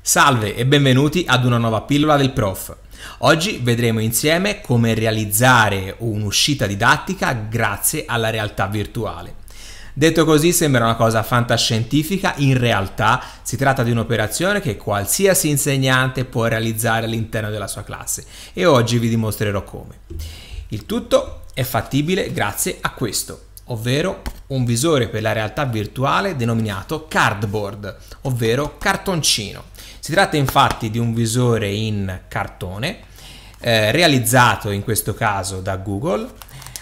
Salve e benvenuti ad una nuova pillola del prof. Oggi vedremo insieme come realizzare un'uscita didattica grazie alla realtà virtuale. Detto così sembra una cosa fantascientifica, in realtà si tratta di un'operazione che qualsiasi insegnante può realizzare all'interno della sua classe e oggi vi dimostrerò come. Il tutto è fattibile grazie a questo ovvero un visore per la realtà virtuale denominato cardboard, ovvero cartoncino. Si tratta infatti di un visore in cartone, eh, realizzato in questo caso da Google,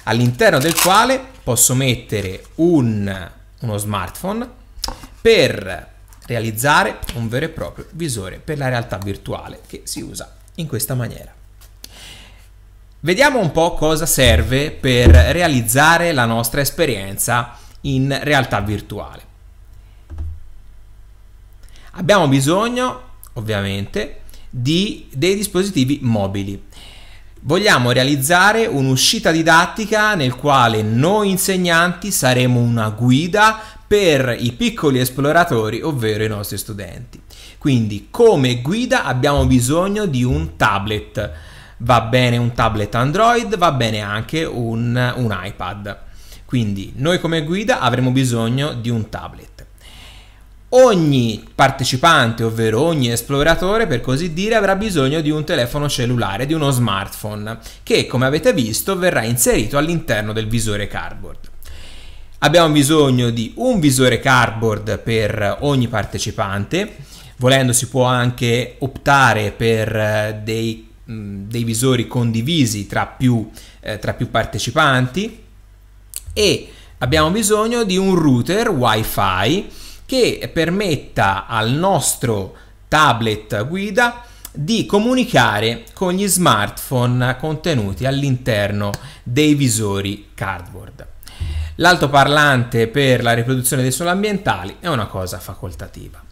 all'interno del quale posso mettere un, uno smartphone per realizzare un vero e proprio visore per la realtà virtuale che si usa in questa maniera. Vediamo un po' cosa serve per realizzare la nostra esperienza in realtà virtuale. Abbiamo bisogno, ovviamente, di dei dispositivi mobili. Vogliamo realizzare un'uscita didattica nel quale noi insegnanti saremo una guida per i piccoli esploratori, ovvero i nostri studenti. Quindi come guida abbiamo bisogno di un tablet va bene un tablet Android, va bene anche un, un iPad. Quindi noi come guida avremo bisogno di un tablet. Ogni partecipante, ovvero ogni esploratore, per così dire, avrà bisogno di un telefono cellulare, di uno smartphone, che come avete visto verrà inserito all'interno del visore cardboard. Abbiamo bisogno di un visore cardboard per ogni partecipante, volendo si può anche optare per eh, dei Mm, dei visori condivisi tra più, eh, tra più partecipanti e abbiamo bisogno di un router wifi che permetta al nostro tablet guida di comunicare con gli smartphone contenuti all'interno dei visori cardboard. L'altoparlante per la riproduzione dei suoni ambientali è una cosa facoltativa.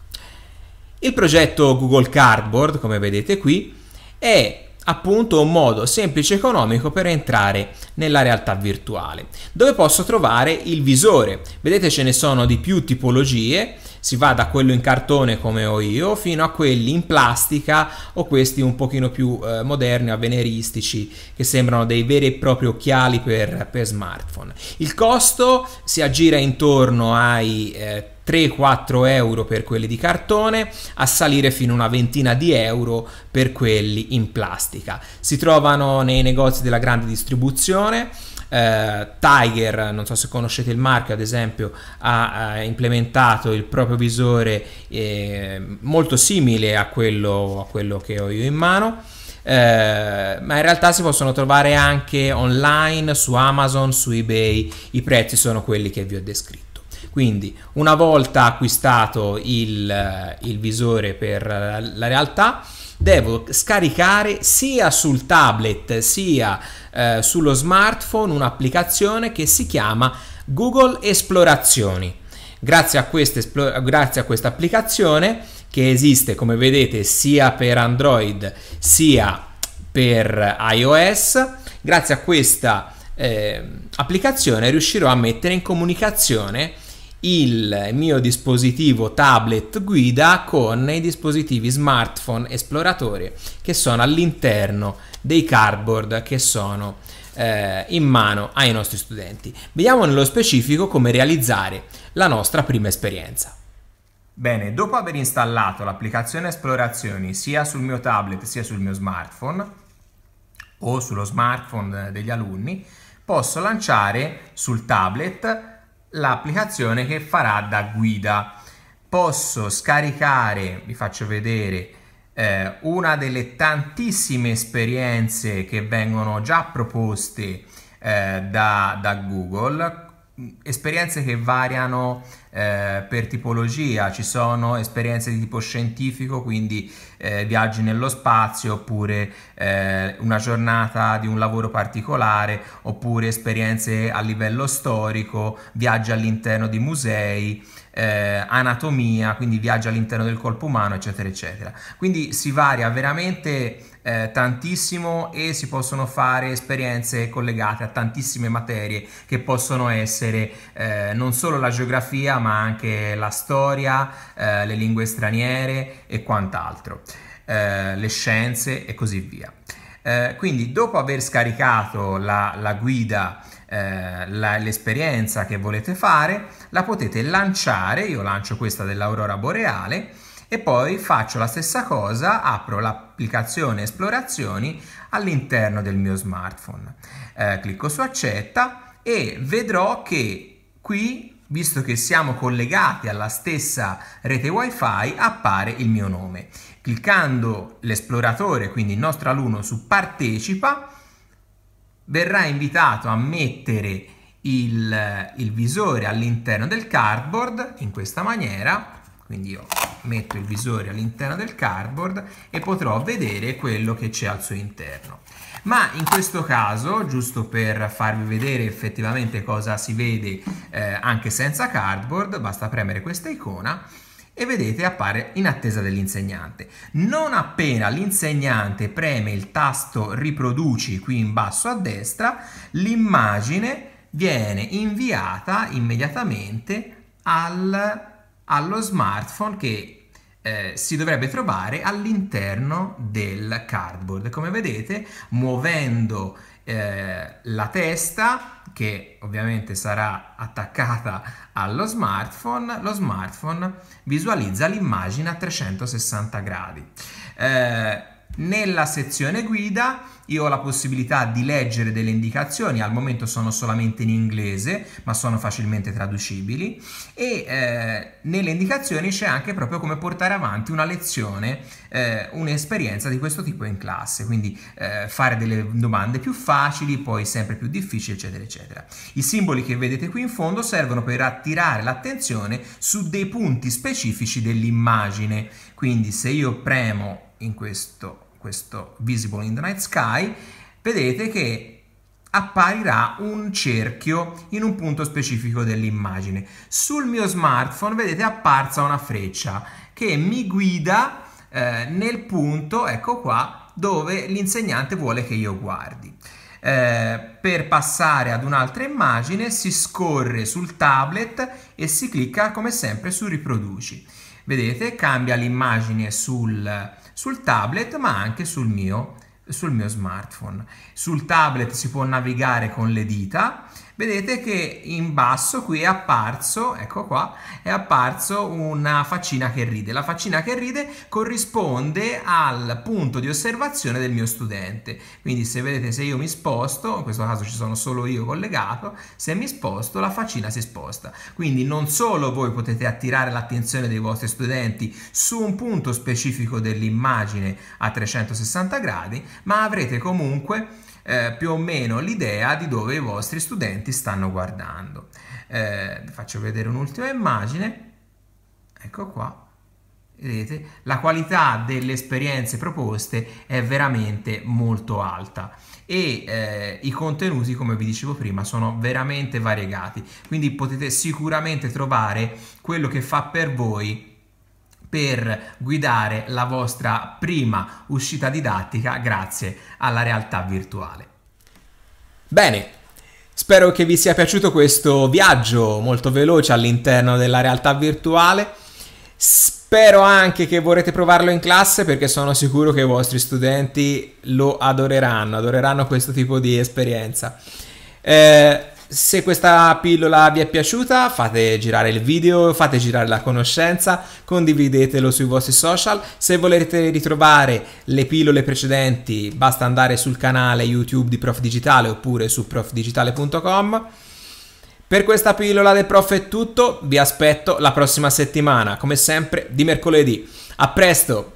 Il progetto Google Cardboard, come vedete qui, è appunto un modo semplice e economico per entrare nella realtà virtuale, dove posso trovare il visore. Vedete ce ne sono di più tipologie, si va da quello in cartone come ho io fino a quelli in plastica o questi un pochino più eh, moderni, avveniristici, che sembrano dei veri e propri occhiali per, per smartphone. Il costo si aggira intorno ai eh, 3-4 euro per quelli di cartone, a salire fino a una ventina di euro per quelli in plastica. Si trovano nei negozi della grande distribuzione. Eh, Tiger, non so se conoscete il marchio, ad esempio, ha, ha eh, implementato il proprio visore eh, molto simile a quello, a quello che ho io in mano. Eh, ma in realtà si possono trovare anche online su Amazon, su eBay, i prezzi sono quelli che vi ho descritto. Quindi una volta acquistato il, il visore per la realtà, devo scaricare sia sul tablet sia eh, sullo smartphone un'applicazione che si chiama Google Esplorazioni. Grazie a, esplor- grazie a questa applicazione che esiste come vedete sia per Android sia per iOS, grazie a questa eh, applicazione riuscirò a mettere in comunicazione il mio dispositivo tablet guida con i dispositivi smartphone esploratori che sono all'interno dei cardboard che sono eh, in mano ai nostri studenti. Vediamo nello specifico come realizzare la nostra prima esperienza. Bene, dopo aver installato l'applicazione esplorazioni sia sul mio tablet sia sul mio smartphone o sullo smartphone degli alunni, posso lanciare sul tablet l'applicazione che farà da guida. Posso scaricare, vi faccio vedere, eh, una delle tantissime esperienze che vengono già proposte eh, da, da Google esperienze che variano eh, per tipologia, ci sono esperienze di tipo scientifico, quindi eh, viaggi nello spazio, oppure eh, una giornata di un lavoro particolare, oppure esperienze a livello storico, viaggi all'interno di musei eh, anatomia, quindi viaggi all'interno del corpo umano, eccetera, eccetera. Quindi si varia veramente eh, tantissimo e si possono fare esperienze collegate a tantissime materie che possono essere eh, non solo la geografia, ma anche la storia, eh, le lingue straniere e quant'altro, eh, le scienze e così via. Eh, quindi dopo aver scaricato la, la guida eh, la, l'esperienza che volete fare, la potete lanciare, io lancio questa dell'aurora boreale e poi faccio la stessa cosa, apro l'applicazione esplorazioni all'interno del mio smartphone. Eh, clicco su accetta e vedrò che qui, visto che siamo collegati alla stessa rete wifi, appare il mio nome. Cliccando l'esploratore, quindi il nostro alunno, su partecipa, verrà invitato a mettere il, il visore all'interno del cardboard in questa maniera quindi io metto il visore all'interno del cardboard e potrò vedere quello che c'è al suo interno ma in questo caso giusto per farvi vedere effettivamente cosa si vede eh, anche senza cardboard basta premere questa icona e vedete appare in attesa dell'insegnante. Non appena l'insegnante preme il tasto riproduci qui in basso a destra, l'immagine viene inviata immediatamente al, allo smartphone che eh, si dovrebbe trovare all'interno del cardboard. Come vedete, muovendo eh, la testa che ovviamente sarà attaccata allo smartphone, lo smartphone visualizza l'immagine a 360 gradi. Eh, nella sezione guida io ho la possibilità di leggere delle indicazioni, al momento sono solamente in inglese, ma sono facilmente traducibili e eh, nelle indicazioni c'è anche proprio come portare avanti una lezione, eh, un'esperienza di questo tipo in classe, quindi eh, fare delle domande più facili, poi sempre più difficili, eccetera, eccetera. I simboli che vedete qui in fondo servono per attirare l'attenzione su dei punti specifici dell'immagine, quindi se io premo in questo questo Visible in the Night Sky, vedete che apparirà un cerchio in un punto specifico dell'immagine. Sul mio smartphone vedete è apparsa una freccia che mi guida eh, nel punto, ecco qua, dove l'insegnante vuole che io guardi. Eh, per passare ad un'altra immagine si scorre sul tablet e si clicca come sempre su riproduci. Vedete, cambia l'immagine sul sul tablet ma anche sul mio, sul mio smartphone. Sul tablet si può navigare con le dita vedete che in basso qui è apparso, ecco qua, è apparso una faccina che ride. La faccina che ride corrisponde al punto di osservazione del mio studente. Quindi se vedete se io mi sposto, in questo caso ci sono solo io collegato, se mi sposto la faccina si sposta. Quindi non solo voi potete attirare l'attenzione dei vostri studenti su un punto specifico dell'immagine a 360 gradi, ma avrete comunque eh, più o meno l'idea di dove i vostri studenti stanno guardando. Eh, faccio vedere un'ultima immagine, ecco qua, vedete, la qualità delle esperienze proposte è veramente molto alta e eh, i contenuti, come vi dicevo prima, sono veramente variegati, quindi potete sicuramente trovare quello che fa per voi per guidare la vostra prima uscita didattica grazie alla realtà virtuale. Bene, spero che vi sia piaciuto questo viaggio molto veloce all'interno della realtà virtuale. Spero anche che vorrete provarlo in classe perché sono sicuro che i vostri studenti lo adoreranno, adoreranno questo tipo di esperienza. Eh, se questa pillola vi è piaciuta fate girare il video, fate girare la conoscenza, condividetelo sui vostri social. Se volete ritrovare le pillole precedenti basta andare sul canale YouTube di Prof Digitale oppure su profdigitale.com. Per questa pillola del prof è tutto, vi aspetto la prossima settimana, come sempre di mercoledì. A presto!